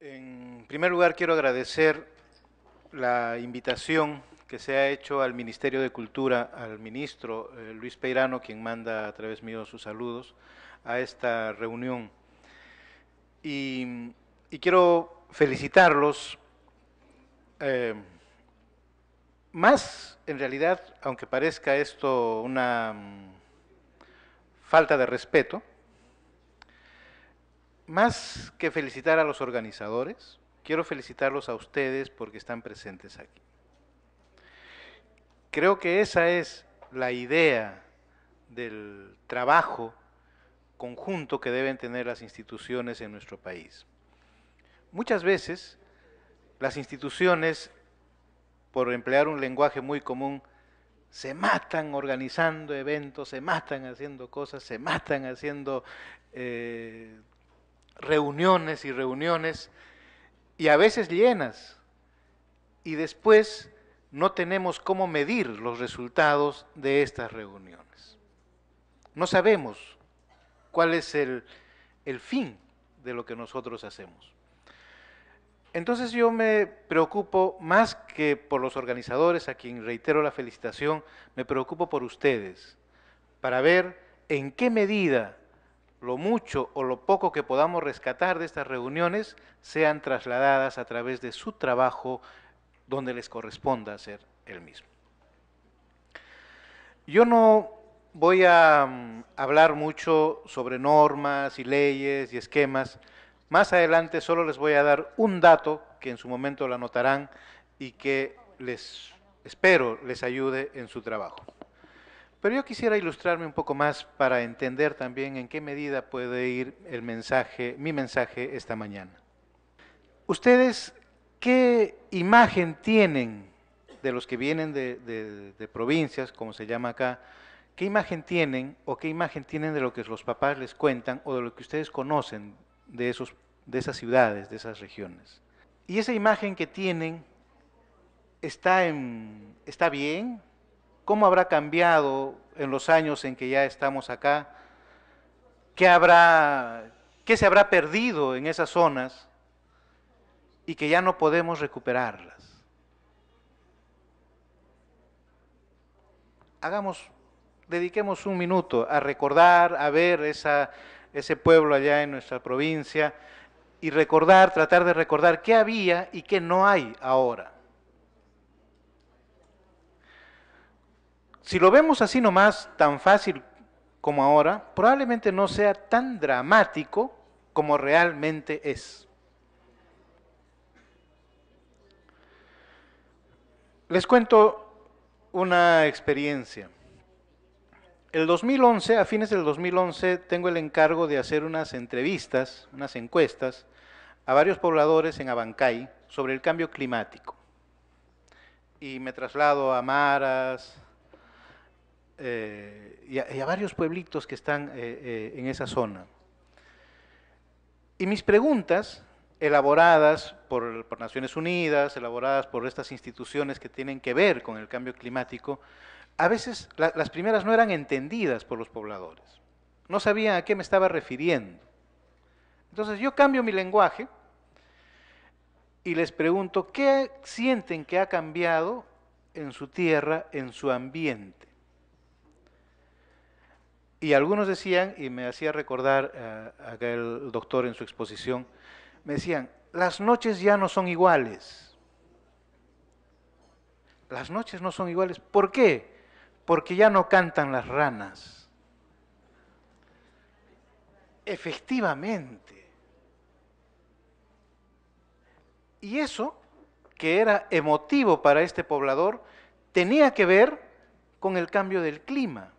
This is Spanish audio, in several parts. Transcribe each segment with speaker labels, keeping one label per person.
Speaker 1: En primer lugar, quiero agradecer la invitación que se ha hecho al Ministerio de Cultura, al ministro eh, Luis Peirano, quien manda a través mío sus saludos, a esta reunión. Y, quiero felicitarlos eh, más, en realidad, aunque parezca esto una mm, falta de respeto, más que felicitar a los organizadores, quiero felicitarlos a ustedes porque están presentes aquí. Creo que esa es la idea del trabajo conjunto que deben tener las instituciones en nuestro país. Muchas veces las instituciones por emplear un lenguaje muy común, se matan organizando eventos, se matan haciendo cosas, se matan haciendo eh, reuniones y reuniones, y a veces llenas. Y después no tenemos cómo medir los resultados de estas reuniones. No sabemos cuál es el fin de lo que nosotros hacemos. Entonces yo me preocupo más que por los organizadores, a quien reitero la felicitación, me preocupo por ustedes, para ver en qué medida lo mucho o lo poco que podamos rescatar de estas reuniones sean trasladadas a través de su trabajo donde les corresponda hacer el mismo. Yo no voy a mm, hablar mucho sobre normas y leyes y esquemas, más adelante solo les voy a dar un dato que en su momento lo anotarán y que les espero les ayude en su trabajo. Pero yo quisiera ilustrarme un poco más para entender también en qué medida puede ir el mensaje, mi mensaje esta mañana. Ustedes, ¿qué imagen tienen de los que vienen de, de provincias, como se llama acá? ¿Qué imagen tienen o qué imagen tienen de lo que los papás les cuentan o de lo que ustedes conocen de esos de esas ciudades, de esas regiones. Y esa imagen que tienen está, en, está bien, cómo habrá cambiado en los años en que ya estamos acá, qué habrá, qué se habrá perdido en esas zonas y que ya no podemos recuperarlas. Hagamos, dediquemos un minuto a recordar, a ver esa, ese pueblo allá en nuestra provincia, y recordar, tratar de recordar qué había y qué no hay ahora. Si lo vemos así nomás, tan fácil como ahora, probablemente no sea tan dramático como realmente es. Les cuento una experiencia. El 2011, a fines del 2011, tengo el encargo de hacer unas entrevistas, unas encuestas, a varios pobladores en Abancay sobre el cambio climático. Y me traslado a Maras eh, y, a, varios pueblitos que están eh, eh, en esa zona. Y mis preguntas, elaboradas por, Naciones Unidas, elaboradas por estas instituciones que tienen que ver con el cambio climático, a veces las primeras no eran entendidas por los pobladores. No sabían a qué me estaba refiriendo. Entonces yo cambio mi lenguaje y les pregunto, ¿qué sienten que ha cambiado en su tierra, en su ambiente? Y algunos decían, y me hacía recordar eh, acá el doctor en su exposición, me decían, las noches ya no son iguales. Las noches no son iguales. ¿Por qué? Porque ya no cantan las ranas. Efectivamente. Y eso, que era emotivo para este poblador, tenía que ver con el cambio del clima,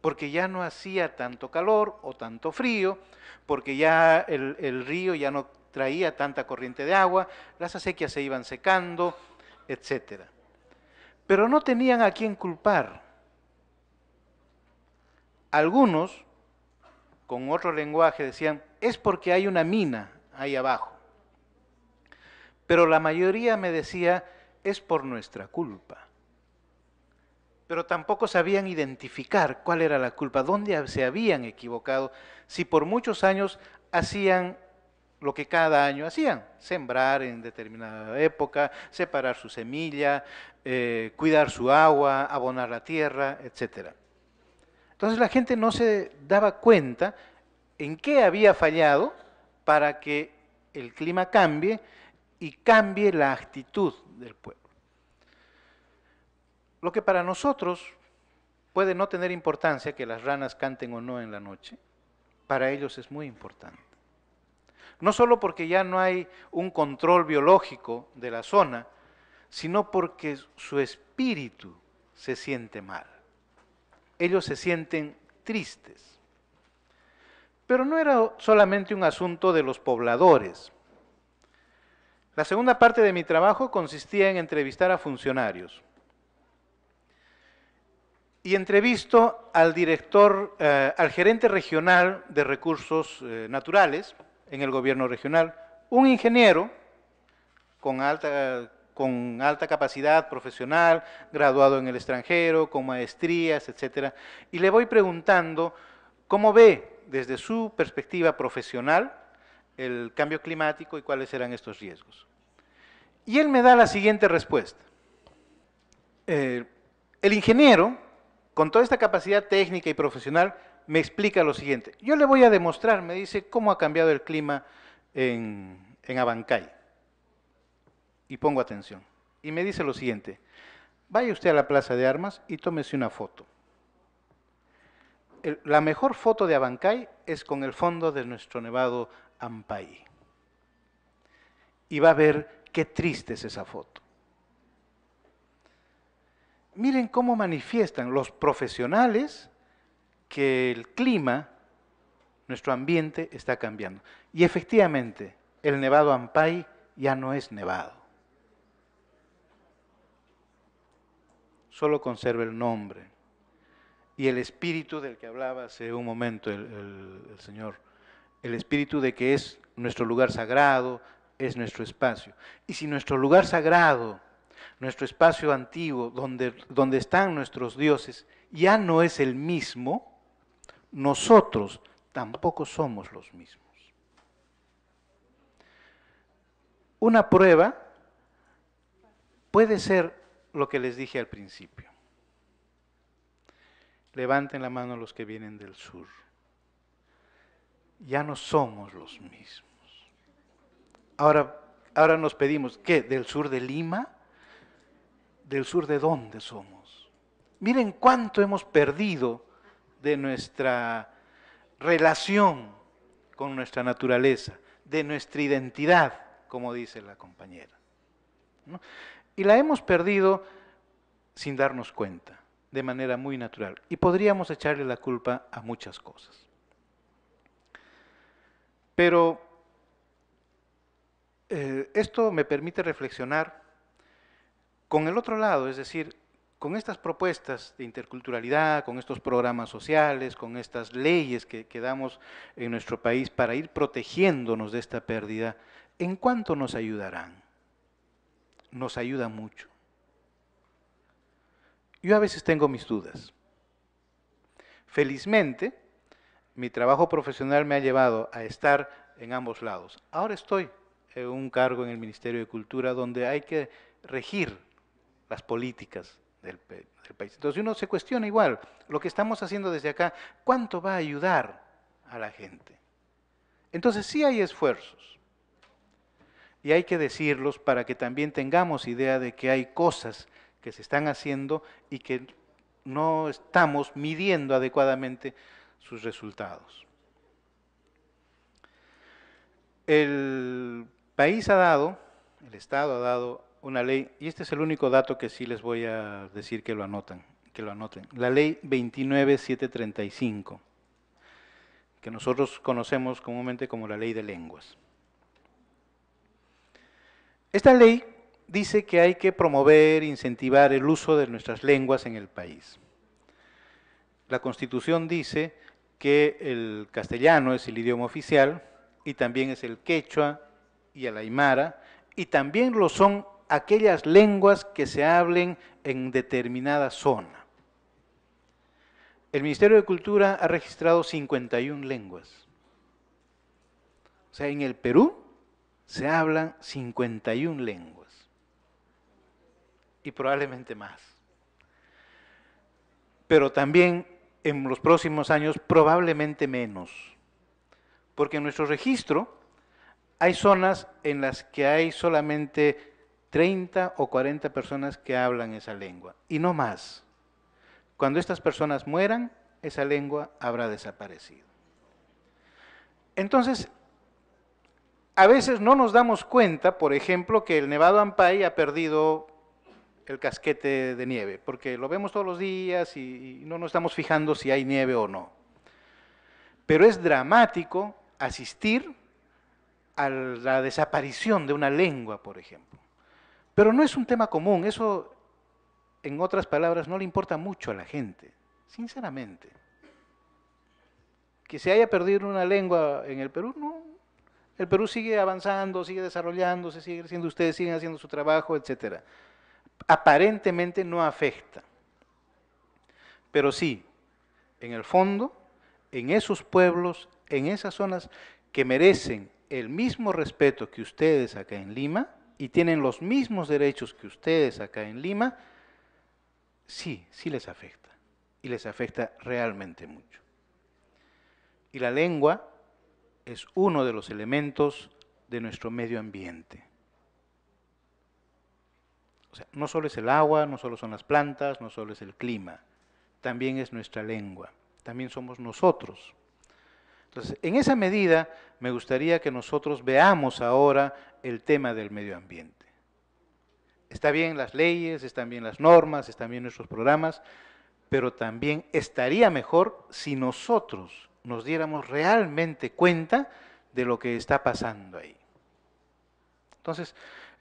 Speaker 1: porque ya no hacía tanto calor o tanto frío, porque ya el, río ya no traía tanta corriente de agua, las acequias se iban secando, etc. Pero no tenían a quién culpar. Algunos, con otro lenguaje, decían, es porque hay una mina ahí abajo pero la mayoría me decía, es por nuestra culpa. Pero tampoco sabían identificar cuál era la culpa, dónde se habían equivocado, si por muchos años hacían lo que cada año hacían, sembrar en determinada época, separar su semilla, eh, cuidar su agua, abonar la tierra, etc. Entonces la gente no se daba cuenta en qué había fallado para que el clima cambie y cambie la actitud del pueblo. Lo que para nosotros puede no tener importancia que las ranas canten o no en la noche, para ellos es muy importante. No solo porque ya no hay un control biológico de la zona, sino porque su espíritu se siente mal. Ellos se sienten tristes. Pero no era solamente un asunto de los pobladores. La segunda parte de mi trabajo consistía en entrevistar a funcionarios. Y entrevisto al director, eh, al gerente regional de recursos eh, naturales en el gobierno regional, un ingeniero con alta, con alta capacidad profesional, graduado en el extranjero, con maestrías, etc. Y le voy preguntando cómo ve desde su perspectiva profesional el cambio climático y cuáles eran estos riesgos. Y él me da la siguiente respuesta. Eh, el ingeniero, con toda esta capacidad técnica y profesional, me explica lo siguiente. Yo le voy a demostrar, me dice, cómo ha cambiado el clima en, Abancay. Y pongo atención. Y me dice lo siguiente. Vaya usted a la plaza de armas y tómese una foto. la mejor foto de Abancay es con el fondo de nuestro nevado Ampay. Y va a ver qué triste es esa foto. Miren cómo manifiestan los profesionales que el clima, nuestro ambiente está cambiando. Y efectivamente, el nevado Ampay ya no es nevado. Solo conserva el nombre y el espíritu del que hablaba hace un momento el, el señor el espíritu de que es nuestro lugar sagrado, es nuestro espacio. Y si nuestro lugar sagrado, nuestro espacio antiguo, donde, donde están nuestros dioses, ya no es el mismo, nosotros tampoco somos los mismos. Una prueba puede ser lo que les dije al principio. Levanten la mano los que vienen del sur ya no somos los mismos. Ahora, ahora nos pedimos, ¿qué? ¿Del sur de Lima? ¿Del sur de dónde somos? Miren cuánto hemos perdido de nuestra relación con nuestra naturaleza, de nuestra identidad, como dice la compañera. Y la hemos perdido sin darnos cuenta, de manera muy natural. Y podríamos echarle la culpa a muchas cosas. Pero eh, esto me permite reflexionar con el otro lado, es decir, con estas propuestas de interculturalidad, con estos programas sociales, con estas leyes que, que, damos en nuestro país para ir protegiéndonos de esta pérdida, ¿en cuánto nos ayudarán? Nos ayuda mucho. Yo a veces tengo mis dudas. Felizmente, mi trabajo profesional me ha llevado a estar en ambos lados. Ahora estoy en un cargo en el Ministerio de Cultura donde hay que regir las políticas del, país. Entonces uno se cuestiona igual, lo que estamos haciendo desde acá, ¿cuánto va a ayudar a la gente? Entonces sí hay esfuerzos. Y hay que decirlos para que también tengamos idea de que hay cosas que se están haciendo y que no estamos midiendo adecuadamente sus resultados. El país ha dado, el Estado ha dado una ley, y este es el único dato que sí les voy a decir que lo que lo anoten, la ley 29735, que nosotros conocemos comúnmente como la ley de lenguas. Esta ley dice que hay que promover, incentivar el uso de nuestras lenguas en el país. La Constitución dice que el castellano es el idioma oficial y también es el quechua y el aymara y también lo son aquellas lenguas que se hablen en determinada zona. El Ministerio de Cultura ha registrado 51 lenguas. O sea, en el Perú se hablan 51 lenguas y probablemente más. Pero también en los próximos años probablemente menos, porque en nuestro registro hay zonas en las que hay solamente 30 o 40 personas que hablan esa lengua, y no más. Cuando estas personas mueran, esa lengua habrá desaparecido. Entonces, a veces no nos damos cuenta, por ejemplo, que el Nevado Ampay ha perdido el casquete de nieve, porque lo vemos todos los días y, no nos estamos fijando si hay nieve o no. Pero es dramático asistir a la desaparición de una lengua, por ejemplo. Pero no es un tema común, eso, en otras palabras, no le importa mucho a la gente, sinceramente. Que se haya perdido una lengua en el Perú, no. El Perú sigue avanzando, sigue desarrollándose, sigue creciendo, ustedes siguen haciendo su trabajo, etcétera aparentemente no afecta. Pero sí, en el fondo, en esos pueblos, en esas zonas que merecen el mismo respeto que ustedes acá en Lima y tienen los mismos derechos que ustedes acá en Lima, sí, sí les afecta. Y les afecta realmente mucho. Y la lengua es uno de los elementos de nuestro medio ambiente. O sea, no solo es el agua, no solo son las plantas, no solo es el clima, también es nuestra lengua, también somos nosotros. Entonces, en esa medida, me gustaría que nosotros veamos ahora el tema del medio ambiente. Está bien las leyes, están bien las normas, están bien nuestros programas, pero también estaría mejor si nosotros nos diéramos realmente cuenta de lo que está pasando ahí. Entonces,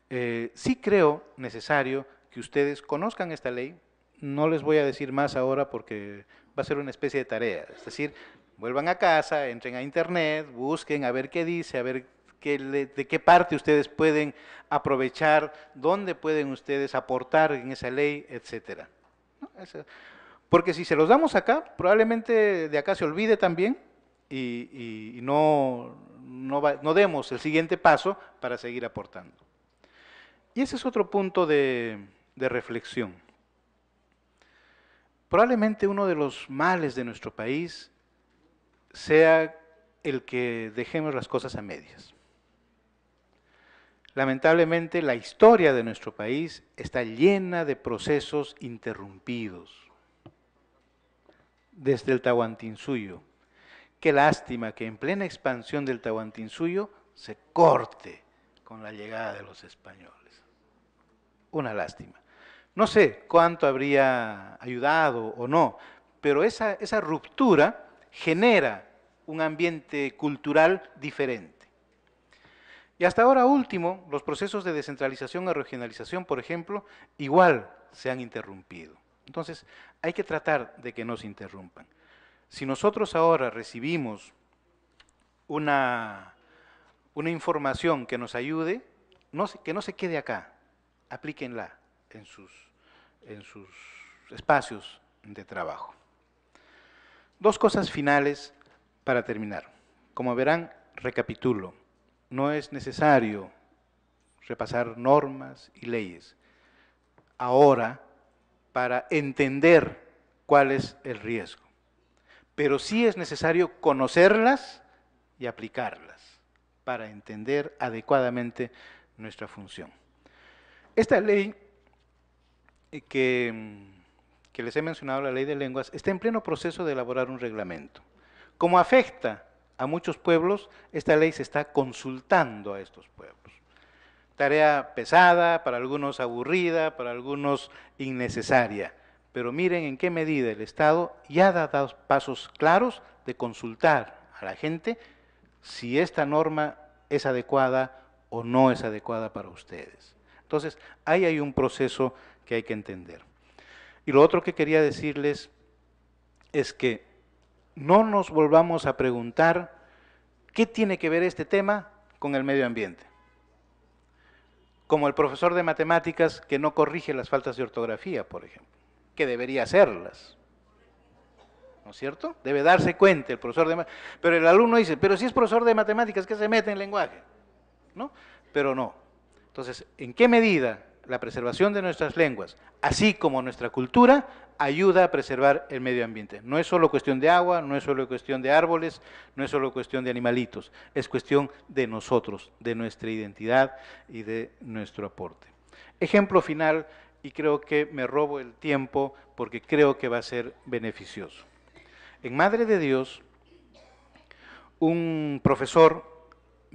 Speaker 1: eh, sí creo necesario que ustedes conozcan esta ley. No les voy a decir más ahora porque va a ser una especie de tarea. Es decir, vuelvan a casa, entren a internet, busquen a ver qué dice, a ver qué de qué parte ustedes pueden aprovechar, dónde pueden ustedes aportar en esa ley, etcétera. Porque si se los damos acá, probablemente de acá se olvide también y, no demos el siguiente paso para seguir aportando. Y ese es otro punto de, reflexión. Probablemente uno de los males de nuestro país sea el que dejemos las cosas a medias. Lamentablemente la historia de nuestro país está llena de procesos interrumpidos desde el Tahuantinsuyo. Qué lástima que en plena expansión del Tahuantinsuyo se corte con la llegada de los españoles. Una lástima. No sé cuánto habría ayudado o no, pero esa, ruptura genera un ambiente cultural diferente. Y hasta ahora último, los procesos de descentralización a regionalización, por ejemplo, igual se han interrumpido. Entonces, hay que tratar de que no se interrumpan. Si nosotros ahora recibimos una, una información que nos ayude, que no se quede acá, aplíquenla en sus, en sus espacios de trabajo. Dos cosas finales para terminar. Como verán, recapitulo. No es necesario repasar normas y leyes. Ahora, para entender cuál es el riesgo. Pero sí es necesario conocerlas y aplicarlas para entender adecuadamente nuestra función. Esta ley eh, mm, que, les he mencionado, la ley de lenguas, está en pleno proceso de elaborar un reglamento. Como afecta a muchos pueblos, esta ley se está consultando a estos pueblos. Tarea pesada, para algunos aburrida, para algunos innecesaria. Pero miren en qué medida el Estado ya ha dado pasos claros de consultar a la gente si esta norma es adecuada o no es adecuada para ustedes. Entonces, ahí hay un proceso que hay que entender. Y lo otro que quería decirles es que no nos volvamos a preguntar qué tiene que ver este tema con el medio ambiente. Como el profesor de matemáticas que no corrige las faltas de ortografía, por ejemplo, que debería hacerlas. ¿No es cierto? Debe darse cuenta el profesor de matemáticas. Pero el alumno dice, pero si es profesor de matemáticas, ¿qué se mete en lenguaje? ¿No? Pero no, entonces, ¿en qué medida la preservación de nuestras lenguas, así como nuestra cultura, ayuda a preservar el medio ambiente. No es solo cuestión de agua, no es solo cuestión de árboles, no es solo cuestión de animalitos, es cuestión de nosotros, de nuestra identidad y de nuestro aporte. Ejemplo final, y creo que me robo el tiempo porque creo que va a ser beneficioso. En Madre de Dios, un profesor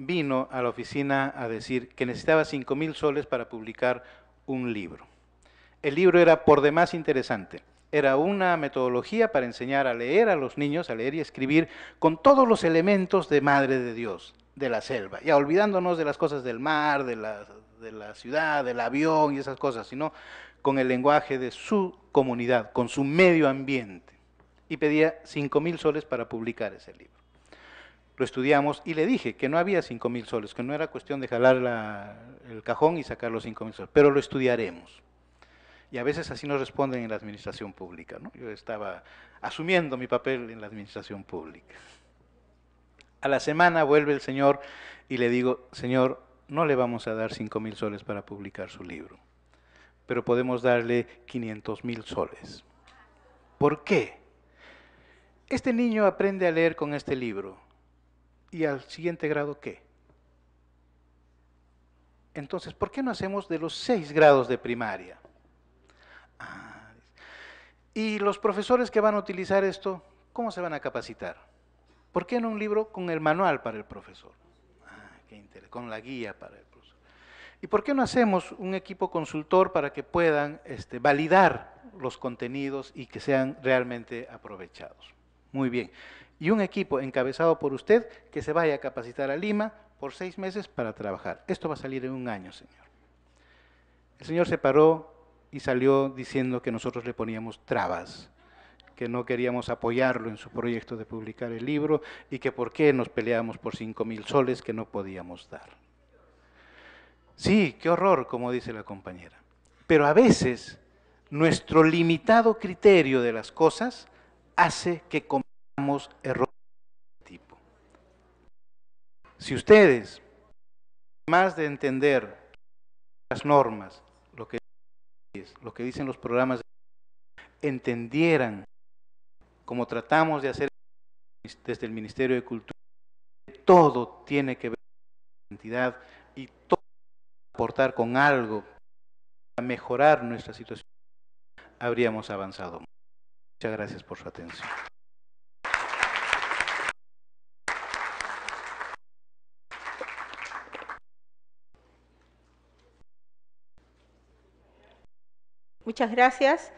Speaker 1: vino a la oficina a decir que necesitaba 5.000 mil soles para publicar un libro. El libro era por demás interesante. Era una metodología para enseñar a leer a los niños, a leer y escribir, con todos los elementos de Madre de Dios, de la selva, ya olvidándonos de las cosas del mar, de la, ciudad, del avión y esas cosas, sino con el lenguaje de su comunidad, con su medio ambiente. Y pedía 5.000 mil soles para publicar ese libro lo estudiamos y le dije que no había cinco mil soles, que no era cuestión de jalar el cajón y sacar los cinco mil soles, pero lo estudiaremos. Y a veces así nos responden en la administración pública. ¿no? Yo estaba asumiendo mi papel en la administración pública. A la semana vuelve el señor y le digo, señor, no le vamos a dar cinco mil soles para publicar su libro, pero podemos darle 500 mil soles. ¿Por qué? Este niño aprende a leer con este libro ¿Y al siguiente grado qué? Entonces, ¿por qué no hacemos de los seis grados de primaria? Ah, y los profesores que van a utilizar esto, ¿cómo se van a capacitar? ¿Por qué no un libro con el manual para el profesor? Ah, qué con la guía para el profesor. ¿Y por qué no hacemos un equipo consultor para que puedan este, validar los contenidos y que sean realmente aprovechados? Muy bien y un equipo encabezado por usted que se vaya a capacitar a Lima por seis meses para trabajar. Esto va a salir en un año, señor. El señor se paró y salió diciendo que nosotros le poníamos trabas, que no queríamos apoyarlo en su proyecto de publicar el libro y que por qué nos peleábamos por cinco mil soles que no podíamos dar. Sí, qué horror, como dice la compañera. Pero a veces nuestro limitado criterio de las cosas hace que errores de este tipo. Si ustedes, más de entender las normas, lo que, lo que dicen los programas, entendieran como tratamos de hacer desde el Ministerio de Cultura, todo tiene que ver con la identidad y todo aportar con algo para mejorar nuestra situación, habríamos avanzado. Muchas gracias por su atención. Muchas gracias.